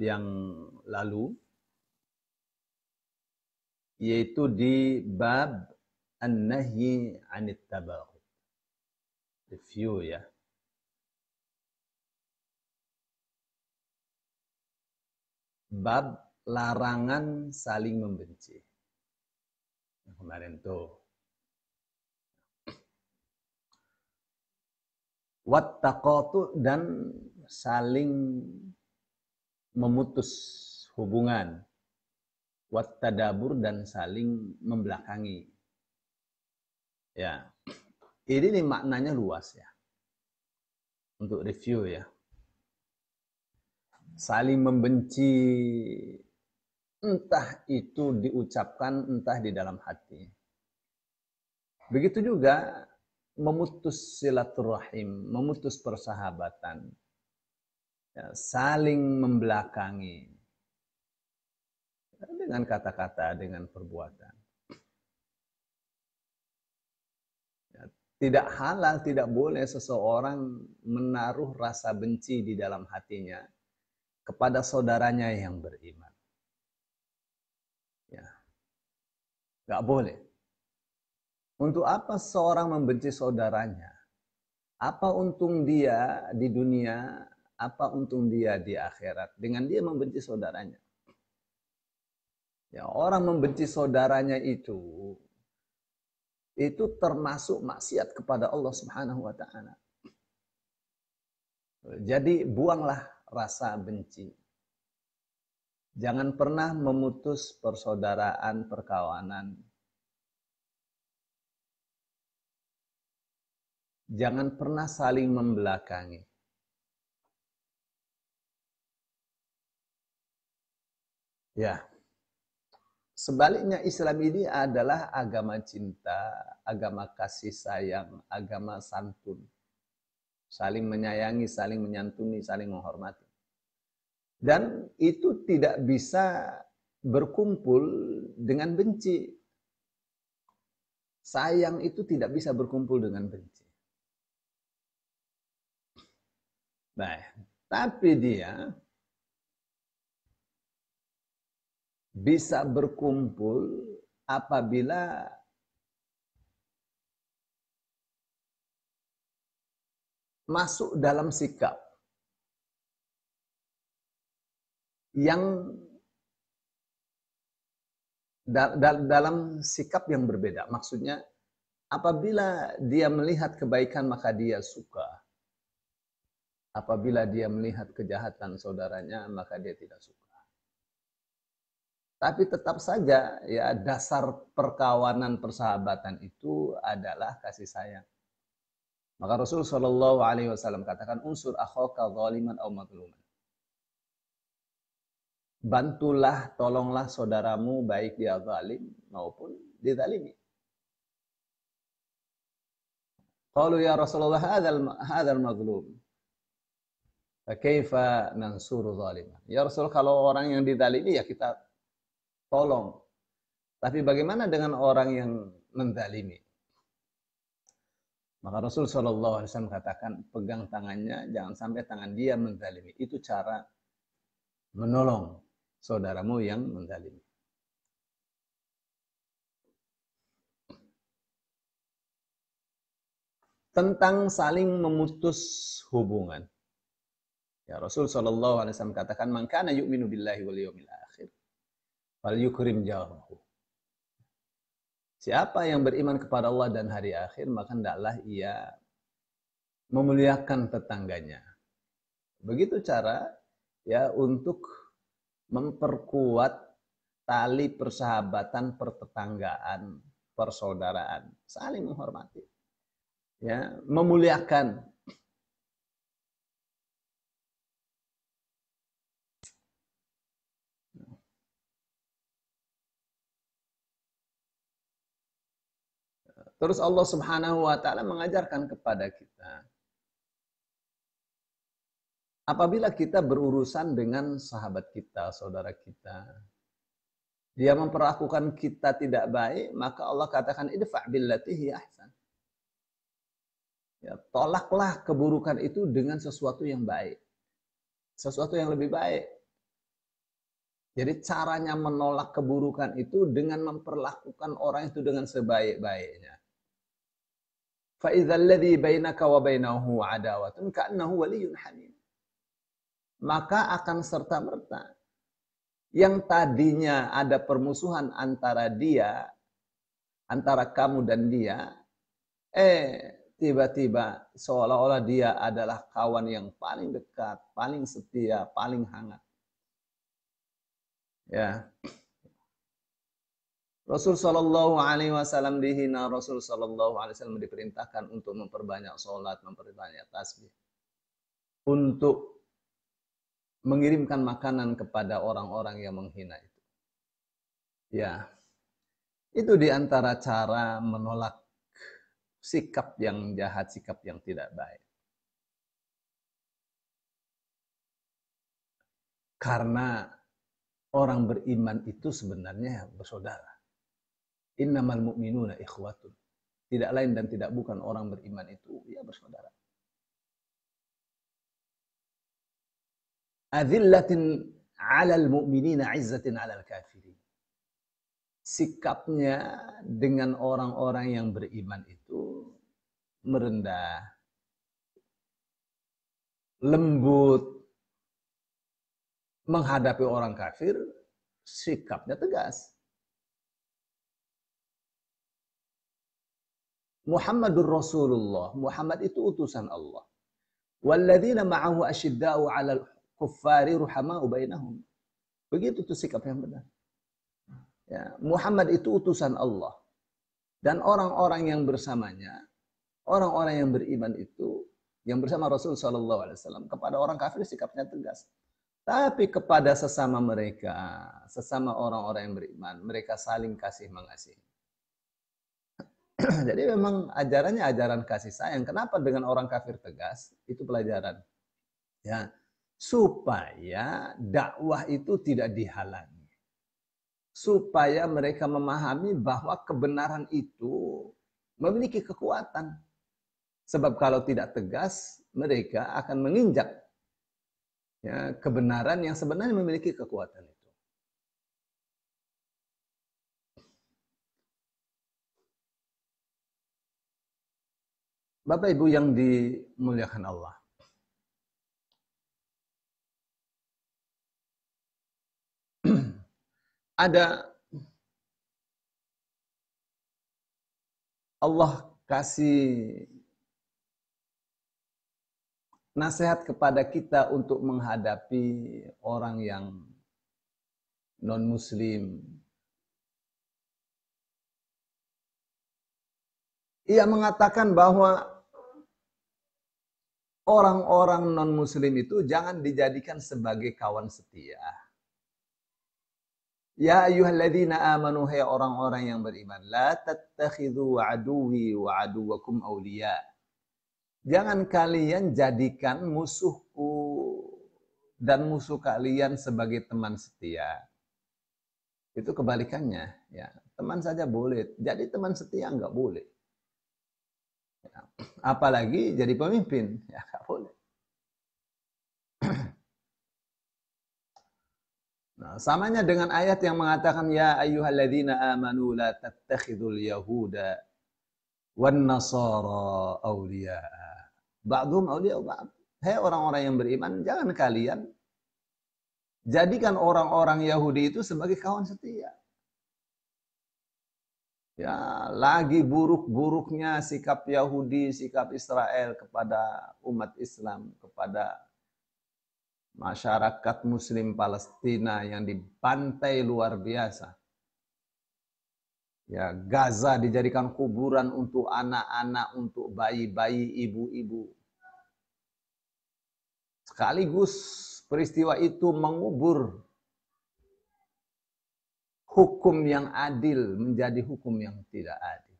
yang lalu yaitu di bab an-nahyi 'anit tabaghut. Review ya. Bab larangan saling membenci. kemarin tuh. Wattaqatu dan saling memutus hubungan, wat dan saling membelakangi. Ya, ini nih maknanya luas ya. Untuk review ya. Saling membenci, entah itu diucapkan, entah di dalam hati. Begitu juga memutus silaturahim, memutus persahabatan, ya, saling membelakangi dengan kata-kata, dengan perbuatan. Ya, tidak halal, tidak boleh seseorang menaruh rasa benci di dalam hatinya kepada saudaranya yang beriman. Ya, nggak boleh. Untuk apa seorang membenci saudaranya? Apa untung dia di dunia apa untung dia di akhirat dengan dia membenci saudaranya? Ya, orang membenci saudaranya itu itu termasuk maksiat kepada Allah Subhanahu wa taala. Jadi buanglah rasa benci. Jangan pernah memutus persaudaraan, perkawanan. Jangan pernah saling membelakangi. Ya. Sebaliknya Islam ini adalah agama cinta, agama kasih sayang, agama santun. Saling menyayangi, saling menyantuni, saling menghormati. Dan itu tidak bisa berkumpul dengan benci. Sayang itu tidak bisa berkumpul dengan benci. Nah, tapi dia bisa berkumpul apabila masuk dalam sikap yang dalam sikap yang berbeda. Maksudnya apabila dia melihat kebaikan maka dia suka. Apabila dia melihat kejahatan saudaranya maka dia tidak suka. Tapi tetap saja ya dasar perkawanan persahabatan itu adalah kasih sayang. Maka Rasul Shallallahu Alaihi Wasallam katakan unsur akhoka zaliman au mazluman. Bantulah, tolonglah saudaramu baik dia zalim maupun dizalimi. Qalu ya Rasulullah hadzal hadzal mazlum. Kaifa nansuru zaliman? Ya Rasul kalau orang yang dizalimi ya kita tolong. Tapi bagaimana dengan orang yang mendalimi? Maka Rasul Shallallahu Alaihi Wasallam katakan pegang tangannya, jangan sampai tangan dia mendalimi. Itu cara menolong saudaramu yang mendalimi. Tentang saling memutus hubungan. Ya Rasul Shallallahu Alaihi Wasallam katakan, "Mangkana yuk billahi wal yomilah. Wal yukrim jarahu. Siapa yang beriman kepada Allah dan hari akhir, maka hendaklah ia memuliakan tetangganya. Begitu cara ya untuk memperkuat tali persahabatan, pertetanggaan, persaudaraan, saling menghormati. Ya, memuliakan Terus Allah Subhanahu wa taala mengajarkan kepada kita apabila kita berurusan dengan sahabat kita, saudara kita, dia memperlakukan kita tidak baik, maka Allah katakan idfa billatihi ahsan. Ya, tolaklah keburukan itu dengan sesuatu yang baik. Sesuatu yang lebih baik. Jadi caranya menolak keburukan itu dengan memperlakukan orang itu dengan sebaik-baiknya. فَإِذَا الَّذِي بَيْنَكَ وَبَيْنَهُ عَدَوَةٌ كَأَنَّهُ وَلِيٌّ حَمِيمٌ Maka akan serta-merta yang tadinya ada permusuhan antara dia, antara kamu dan dia, eh tiba-tiba seolah-olah dia adalah kawan yang paling dekat, paling setia, paling hangat. Ya. Yeah. Rasul Shallallahu Alaihi Wasallam dihina, Rasul Shallallahu Alaihi Wasallam diperintahkan untuk memperbanyak sholat, memperbanyak tasbih, untuk mengirimkan makanan kepada orang-orang yang menghina itu. Ya, itu diantara cara menolak sikap yang jahat, sikap yang tidak baik. Karena orang beriman itu sebenarnya bersaudara. Innamal mu'minuna ikhwatun. Tidak lain dan tidak bukan orang beriman itu ya bersaudara. Adzillatin 'alal mu'minina 'izzatin 'alal kafirin. Sikapnya dengan orang-orang yang beriman itu merendah, lembut, menghadapi orang kafir sikapnya tegas. Muhammadur Rasulullah. Muhammad itu utusan Allah. Walladzina ma'ahu asyidda'u 'alal kuffari ruhama'u bainahum. Begitu tuh sikap yang benar. Ya, Muhammad itu utusan Allah. Dan orang-orang yang bersamanya, orang-orang yang beriman itu, yang bersama Rasul saw kepada orang kafir sikapnya tegas. Tapi kepada sesama mereka, sesama orang-orang yang beriman, mereka saling kasih mengasihi. Jadi memang ajarannya ajaran kasih sayang. Kenapa dengan orang kafir tegas? Itu pelajaran. Ya, supaya dakwah itu tidak dihalangi. Supaya mereka memahami bahwa kebenaran itu memiliki kekuatan. Sebab kalau tidak tegas, mereka akan menginjak ya, kebenaran yang sebenarnya memiliki kekuatan. Bapak Ibu yang dimuliakan Allah. Ada Allah kasih nasihat kepada kita untuk menghadapi orang yang non-muslim, ia mengatakan bahwa orang-orang non-muslim itu jangan dijadikan sebagai kawan setia. Ya ayyuhalladzina amanu hai orang-orang yang beriman la tattakhidhu aduwi wa aduwakum awliya. Jangan kalian jadikan musuhku dan musuh kalian sebagai teman setia. Itu kebalikannya ya. Teman saja boleh, jadi teman setia enggak boleh. Apalagi jadi pemimpin. Ya nggak boleh. Nah, samanya dengan ayat yang mengatakan ya ayyuhalladzina amanu la tattakhidul yahuda wan nasara awliya. Ba'dhum awliya ba'd. Hei orang-orang yang beriman, jangan kalian jadikan orang-orang Yahudi itu sebagai kawan setia ya lagi buruk-buruknya sikap Yahudi, sikap Israel kepada umat Islam, kepada masyarakat muslim Palestina yang dibantai luar biasa. Ya, Gaza dijadikan kuburan untuk anak-anak, untuk bayi-bayi, ibu-ibu. Sekaligus peristiwa itu mengubur hukum yang adil menjadi hukum yang tidak adil.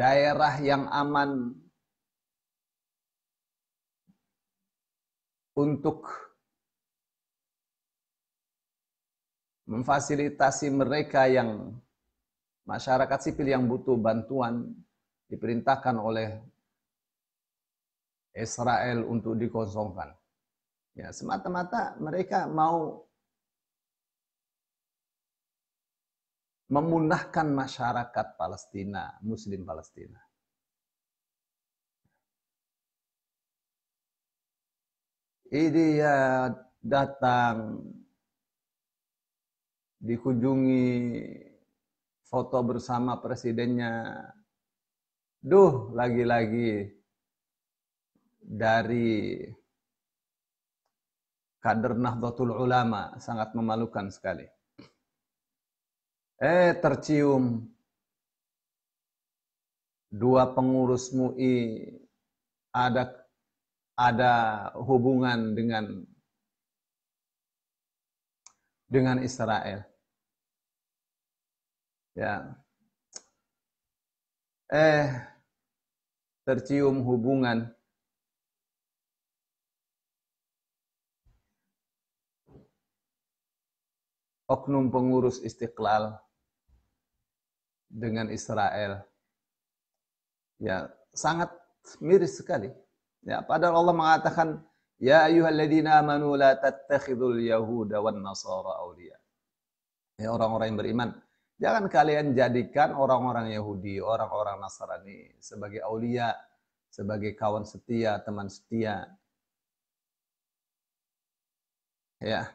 Daerah yang aman untuk memfasilitasi mereka yang masyarakat sipil yang butuh bantuan diperintahkan oleh Israel untuk dikosongkan. Ya, semata-mata mereka mau memunahkan masyarakat Palestina, Muslim Palestina. Ini ya datang dikunjungi foto bersama presidennya. Duh, lagi-lagi dari kader Nahdlatul Ulama sangat memalukan sekali. Eh tercium dua pengurus MUI ada ada hubungan dengan dengan Israel. Ya. Eh tercium hubungan oknum pengurus Istiqlal dengan Israel. Ya, sangat miris sekali. Ya, padahal Allah mengatakan, "Ya ayyuhalladzina amanu la tattakhidul yahuda wan nasara awliya." Ya orang-orang yang beriman, jangan kalian jadikan orang-orang Yahudi, orang-orang Nasrani sebagai aulia, sebagai kawan setia, teman setia. Ya.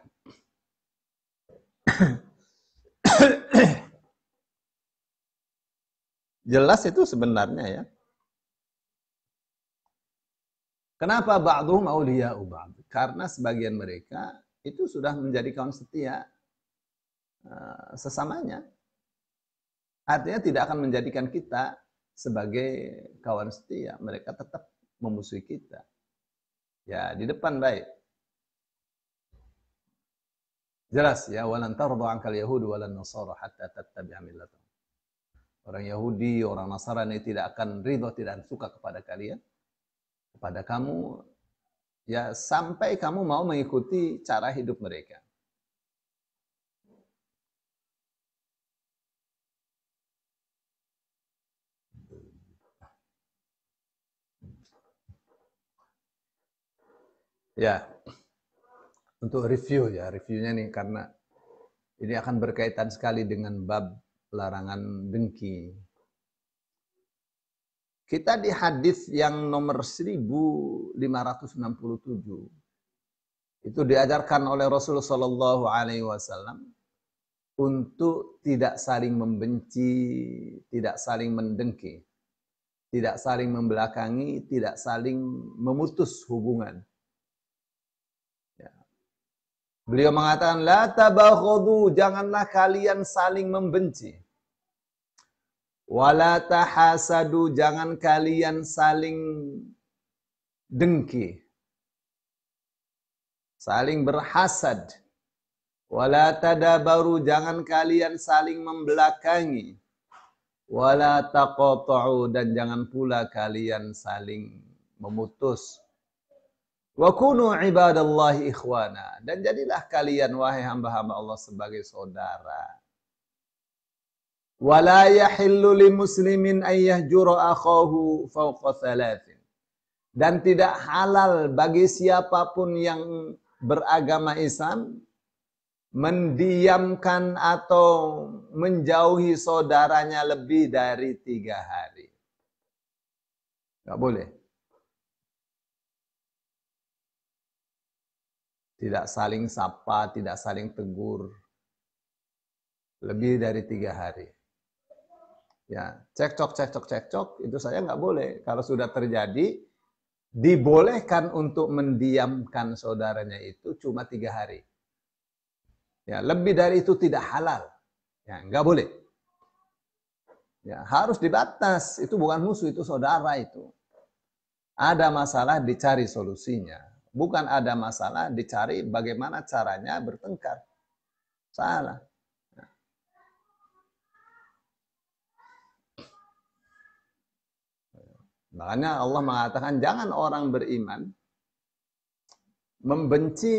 Jelas itu sebenarnya ya. Kenapa ba'duhum awliya ba'd? Karena sebagian mereka itu sudah menjadi kawan setia eh, sesamanya. Artinya tidak akan menjadikan kita sebagai kawan setia. Mereka tetap memusuhi kita. Ya, di depan baik. Jelas ya, walan doang ankal yahud walan nasara hatta tattabi'a millatahum orang Yahudi, orang Nasrani tidak akan ridho, tidak akan suka kepada kalian, kepada kamu, ya sampai kamu mau mengikuti cara hidup mereka. Ya, untuk review ya, reviewnya nih karena ini akan berkaitan sekali dengan bab larangan dengki. Kita di hadis yang nomor 1567 itu diajarkan oleh Rasulullah Shallallahu Alaihi Wasallam untuk tidak saling membenci, tidak saling mendengki, tidak saling membelakangi, tidak saling memutus hubungan. Ya. Beliau mengatakan, La tabaghadu, janganlah kalian saling membenci. Wala tahasadu, jangan kalian saling dengki. Saling berhasad. Wala tadabaru, jangan kalian saling membelakangi. Wala taqata'u, dan jangan pula kalian saling memutus. Wa kunu ibadallahi ikhwana. Dan jadilah kalian wahai hamba-hamba Allah sebagai saudara. ولا يحل لمسلم ان يهجر اخاه فوق ثلاث Dan tidak halal bagi siapapun yang beragama Islam mendiamkan atau menjauhi saudaranya lebih dari tiga hari. Tidak boleh. Tidak saling sapa, tidak saling tegur. Lebih dari tiga hari. Ya, cekcok, cekcok, cekcok itu saya nggak boleh. Kalau sudah terjadi, dibolehkan untuk mendiamkan saudaranya itu cuma tiga hari. Ya, lebih dari itu tidak halal. Ya, nggak boleh. Ya, harus dibatas. Itu bukan musuh, itu saudara itu. Ada masalah dicari solusinya. Bukan ada masalah dicari bagaimana caranya bertengkar. Salah. Makanya Allah mengatakan jangan orang beriman membenci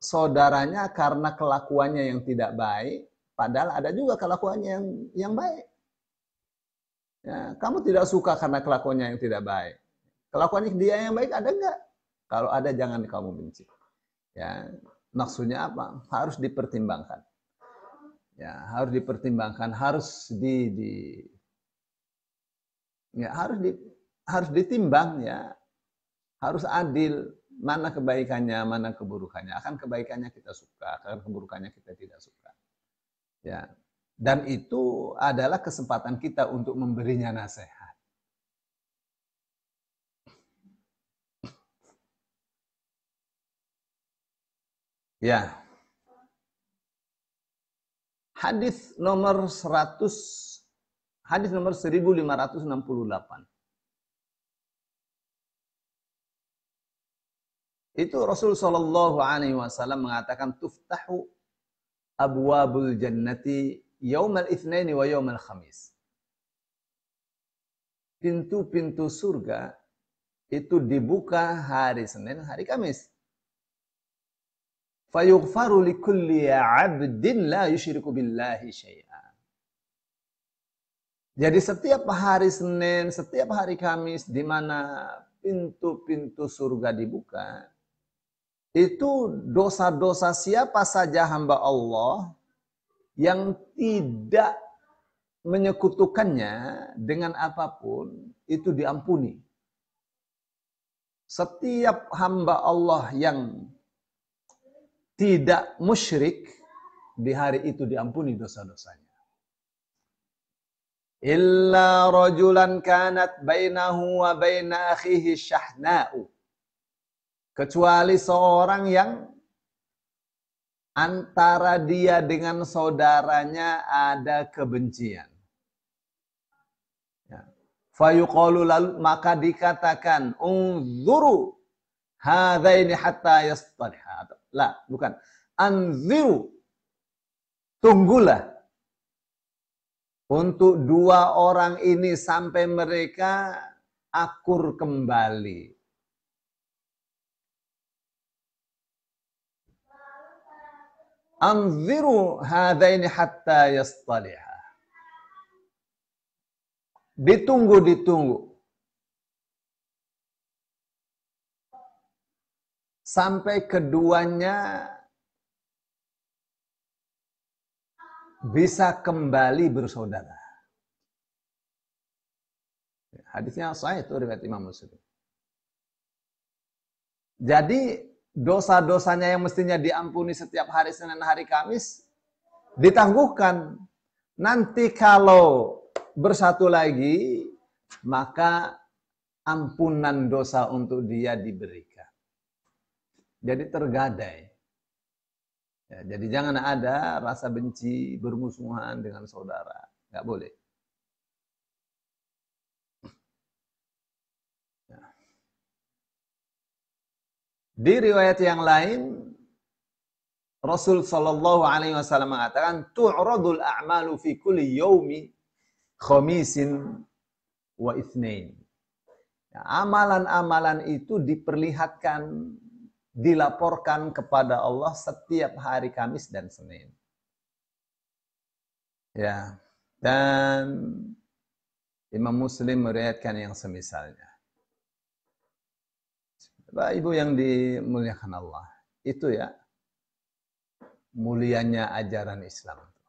saudaranya karena kelakuannya yang tidak baik, padahal ada juga kelakuannya yang yang baik. Ya, kamu tidak suka karena kelakuannya yang tidak baik. Kelakuannya dia yang baik ada enggak? Kalau ada jangan kamu benci. Ya, maksudnya apa? Harus dipertimbangkan. Ya, harus dipertimbangkan, harus di, di ya harus di, harus ditimbang ya harus adil mana kebaikannya mana keburukannya akan kebaikannya kita suka akan keburukannya kita tidak suka ya dan itu adalah kesempatan kita untuk memberinya nasihat ya hadis nomor 100 Hadis nomor 1568. Itu Rasul Shallallahu Alaihi Wasallam mengatakan tuftahu abwabul jannati yaumal itsnaini wa yaumal khamis. Pintu-pintu surga itu dibuka hari Senin, hari Kamis. Fayughfaru likulli 'abdin la yusyriku billahi syai'a. Jadi setiap hari Senin, setiap hari Kamis di mana pintu-pintu surga dibuka, itu dosa-dosa siapa saja hamba Allah yang tidak menyekutukannya dengan apapun itu diampuni. Setiap hamba Allah yang tidak musyrik di hari itu diampuni dosa-dosanya illa rajulan kanat bainahu wa baina akhihi syahna'u kecuali seorang yang antara dia dengan saudaranya ada kebencian. Ya. Fayuqalu lalu maka dikatakan unzuru hadaini hatta yastariha. La, bukan. Anziru. Tunggulah untuk dua orang ini sampai mereka akur kembali. Anziru hadaini hatta yastaliha. Ditunggu, ditunggu. sampai keduanya bisa kembali bersaudara. Hadisnya saya itu riwayat Imam Muslim. Jadi dosa-dosanya yang mestinya diampuni setiap hari Senin hari Kamis ditangguhkan. Nanti kalau bersatu lagi, maka ampunan dosa untuk dia diberikan. Jadi tergadai. Ya, jadi jangan ada rasa benci bermusuhan dengan saudara. Nggak boleh. Ya. Di riwayat yang lain, Rasul Shallallahu Alaihi Wasallam mengatakan, "Tu'radul a'malu fi kulli yomi khamisin wa ithnain." Ya, amalan-amalan ya, itu diperlihatkan dilaporkan kepada Allah setiap hari Kamis dan Senin. Ya, dan Imam Muslim meriwayatkan yang semisalnya. Bapak Ibu yang dimuliakan Allah, itu ya mulianya ajaran Islam.